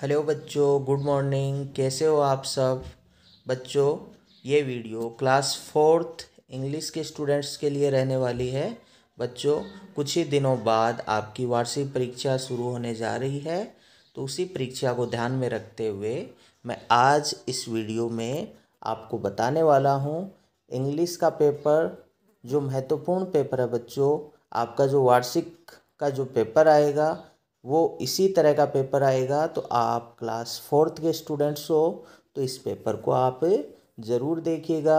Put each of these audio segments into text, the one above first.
Hello बच्चों good morning कैसे हो आप सब बच्चों ये वीडियो क्लास फोर्थ इंग्लिश के स्टूडेंट्स के लिए रहने वाली है बच्चों कुछ ही दिनों बाद आपकी वार्षिक परीक्षा शुरू होने जा रही है तो उसी परीक्षा को ध्यान में रखते हुए मैं आज इस वीडियो में आपको बताने वाला हूँ इंग्लिश का पेपर जो महत्वपूर्ण पेपर है बच्चों आपका जो वार्षिक का जो पेपर आएगा वो इसी तरह का पेपर आएगा तो आप क्लास फोर्थ के स्टूडेंट्स हो तो इस पेपर को आप ज़रूर देखिएगा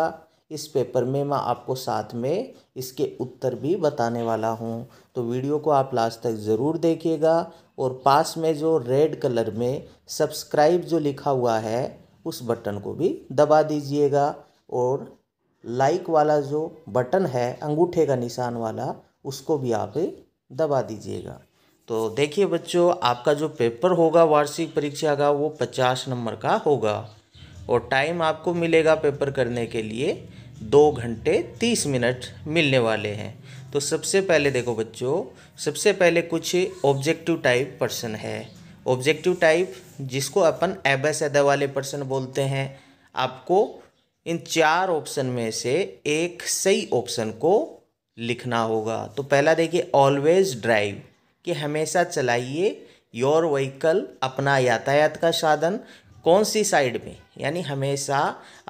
इस पेपर में मैं आपको साथ में इसके उत्तर भी बताने वाला हूँ तो वीडियो को आप लास्ट तक ज़रूर देखिएगा और पास में जो रेड कलर में सब्सक्राइब जो लिखा हुआ है उस बटन को भी दबा दीजिएगा और लाइक वाला जो बटन है अंगूठे का निशान वाला उसको भी आप दबा दीजिएगा तो देखिए बच्चों आपका जो पेपर होगा वार्षिक परीक्षा का वो पचास नंबर का होगा और टाइम आपको मिलेगा पेपर करने के लिए दो घंटे तीस मिनट मिलने वाले हैं तो सबसे पहले देखो बच्चों सबसे पहले कुछ ऑब्जेक्टिव टाइप पर्सन है ऑब्जेक्टिव टाइप जिसको अपन एब एद वाले पर्सन बोलते हैं आपको इन चार ऑप्शन में से एक सही ऑप्शन को लिखना होगा तो पहला देखिए ऑलवेज ड्राइव कि हमेशा चलाइए योर व्हीकल अपना यातायात का साधन कौन सी साइड में यानी हमेशा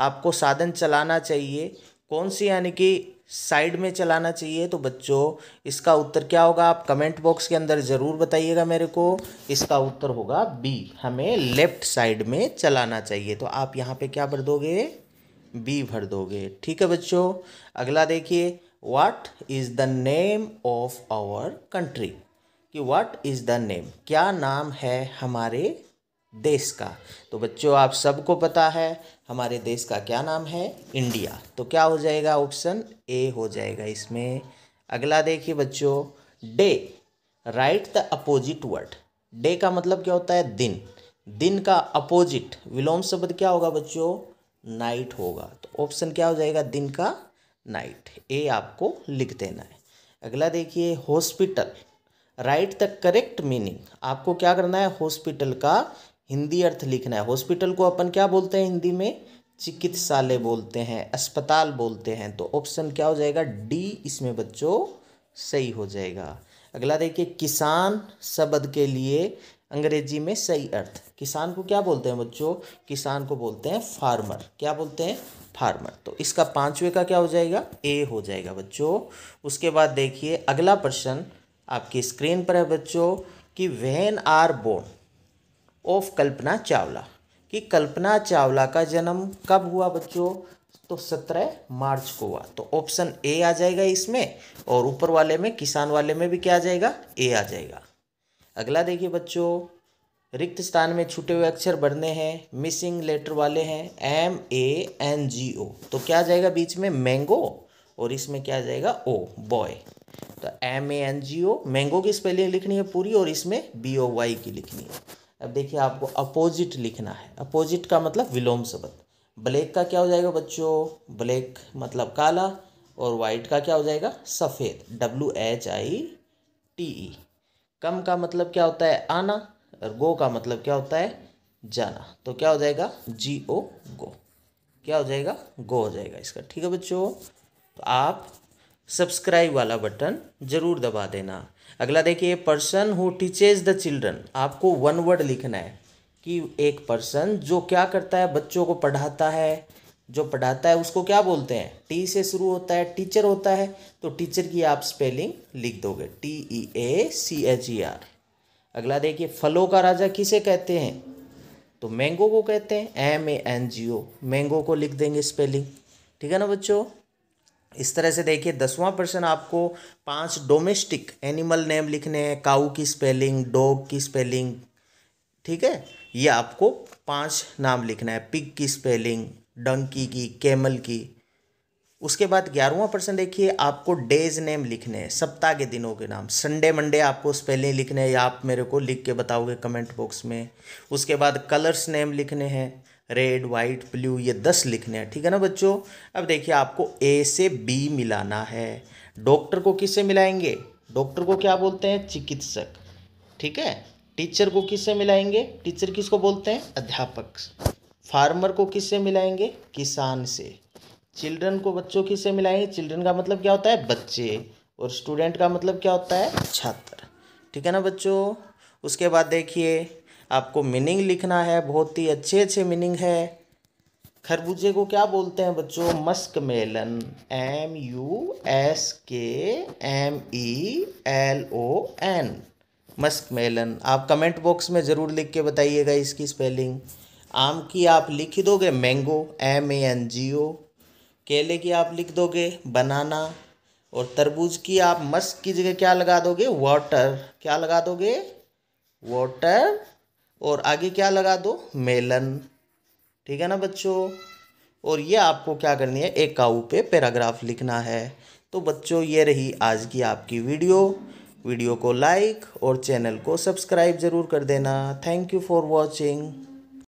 आपको साधन चलाना चाहिए कौन सी यानी कि साइड में चलाना चाहिए तो बच्चों इसका उत्तर क्या होगा आप कमेंट बॉक्स के अंदर ज़रूर बताइएगा मेरे को इसका उत्तर होगा बी हमें लेफ्ट साइड में चलाना चाहिए तो आप यहाँ पे क्या भर दोगे बी भर दोगे ठीक है बच्चों अगला देखिए what is the name of our country कि व्हाट इज़ द नेम क्या नाम है हमारे देश का तो बच्चों आप सबको पता है हमारे देश का क्या नाम है इंडिया तो क्या हो जाएगा ऑप्शन ए हो जाएगा इसमें अगला देखिए बच्चों day write the opposite word day का मतलब क्या होता है दिन दिन का अपोजिट विलोम शब्द क्या होगा बच्चों नाइट होगा तो ऑप्शन क्या हो जाएगा दिन का नाइट ए आपको लिख देना है अगला देखिए hospital write the correct meaning आपको क्या करना है हॉस्पिटल का हिंदी अर्थ लिखना है हॉस्पिटल को अपन क्या बोलते हैं हिंदी में चिकित्सालय बोलते हैं अस्पताल बोलते हैं तो ऑप्शन क्या हो जाएगा डी इसमें बच्चों सही हो जाएगा अगला देखिए किसान शब्द के लिए अंग्रेजी में सही अर्थ किसान को क्या बोलते हैं बच्चों किसान को बोलते हैं फार्मर क्या बोलते हैं फार्मर तो इसका पांचवे का क्या हो जाएगा ए हो जाएगा बच्चों उसके बाद देखिए अगला प्रश्न आपकी स्क्रीन पर है बच्चों कि when are born of Kalpana Chawla कि कल्पना चावला का जन्म कब हुआ बच्चों तो सत्रह मार्च को हुआ तो ऑप्शन ए आ जाएगा इसमें और ऊपर वाले में किसान वाले में भी क्या आ जाएगा ए आ जाएगा अगला देखिए बच्चों रिक्त स्थान में छूटे हुए अक्षर भरने हैं मिसिंग लेटर वाले हैं एम ए एन जी ओ तो क्या आ जाएगा बीच में मैंगो और इसमें क्या आ जाएगा ओ बॉय आपका M A N G O mango की स्पेलिंग लिखनी है पूरी और इसमें बी ओ वाई की लिखनी है अब देखिए आपको अपोजिट लिखना है अपोजिट का मतलब विलोम शब्द ब्लैक का क्या हो जाएगा बच्चों ब्लैक मतलब काला और वाइट का क्या हो जाएगा सफ़ेद W H I T E e। Come का मतलब क्या होता है आना और गो का मतलब क्या होता है जाना तो क्या हो जाएगा जी ओ गो क्या हो जाएगा गो हो जाएगा इसका ठीक है बच्चों तो आप सब्सक्राइब वाला बटन जरूर दबा देना अगला देखिए person who teaches the children आपको वन वर्ड लिखना है कि एक पर्सन जो क्या करता है बच्चों को पढ़ाता है जो पढ़ाता है उसको क्या बोलते हैं टी से शुरू होता है टीचर होता है तो टीचर की आप स्पेलिंग लिख दोगे T E A C H E R अगला देखिए फलों का राजा किसे कहते हैं तो मैंगो को कहते हैं M A N G O mango को लिख देंगे स्पेलिंग ठीक है ना बच्चों इस तरह से देखिए दसवां प्रश्न आपको पांच डोमेस्टिक एनिमल नेम लिखने हैं काऊ की स्पेलिंग डॉग की स्पेलिंग ठीक है ये आपको पांच नाम लिखना है पिग की स्पेलिंग डंकी की कैमल की उसके बाद ग्यारहवा प्रश्न देखिए आपको डेज नेम लिखने हैं सप्ताह के दिनों के नाम संडे मंडे आपको स्पेलिंग लिखने हैं या आप मेरे को लिख के बताओगे कमेंट बॉक्स में उसके बाद कलर्स नेम लिखने हैं रेड वाइट ब्लू ये दस लिखने हैं ठीक है ना बच्चों अब देखिए आपको ए से बी मिलाना है डॉक्टर को किससे मिलाएंगे डॉक्टर को क्या बोलते हैं चिकित्सक ठीक है टीचर को किससे मिलाएंगे टीचर किसको बोलते हैं अध्यापक फार्मर को किससे मिलाएंगे किसान से चिल्ड्रन को बच्चों किससे मिलाएंगे चिल्ड्रन का मतलब क्या होता है बच्चे और स्टूडेंट का मतलब क्या होता है छात्र ठीक है ना बच्चों उसके बाद देखिए आपको मीनिंग लिखना है बहुत ही अच्छे अच्छे मीनिंग है खरबूजे को क्या बोलते हैं बच्चों musk melon M U S K M E L O N musk melon आप कमेंट बॉक्स में ज़रूर लिख के बताइएगा इसकी स्पेलिंग आम की आप लिख दोगे mango M A N G O केले की आप लिख दोगे बनाना और तरबूज की आप मस्क की जगह क्या लगा दोगे वाटर क्या लगा दोगे वाटर और आगे क्या लगा दो मेलन ठीक है ना बच्चों और ये आपको क्या करनी है एक काऊ पे पैराग्राफ लिखना है तो बच्चों ये रही आज की आपकी वीडियो वीडियो को लाइक और चैनल को सब्सक्राइब ज़रूर कर देना थैंक यू फॉर वॉचिंग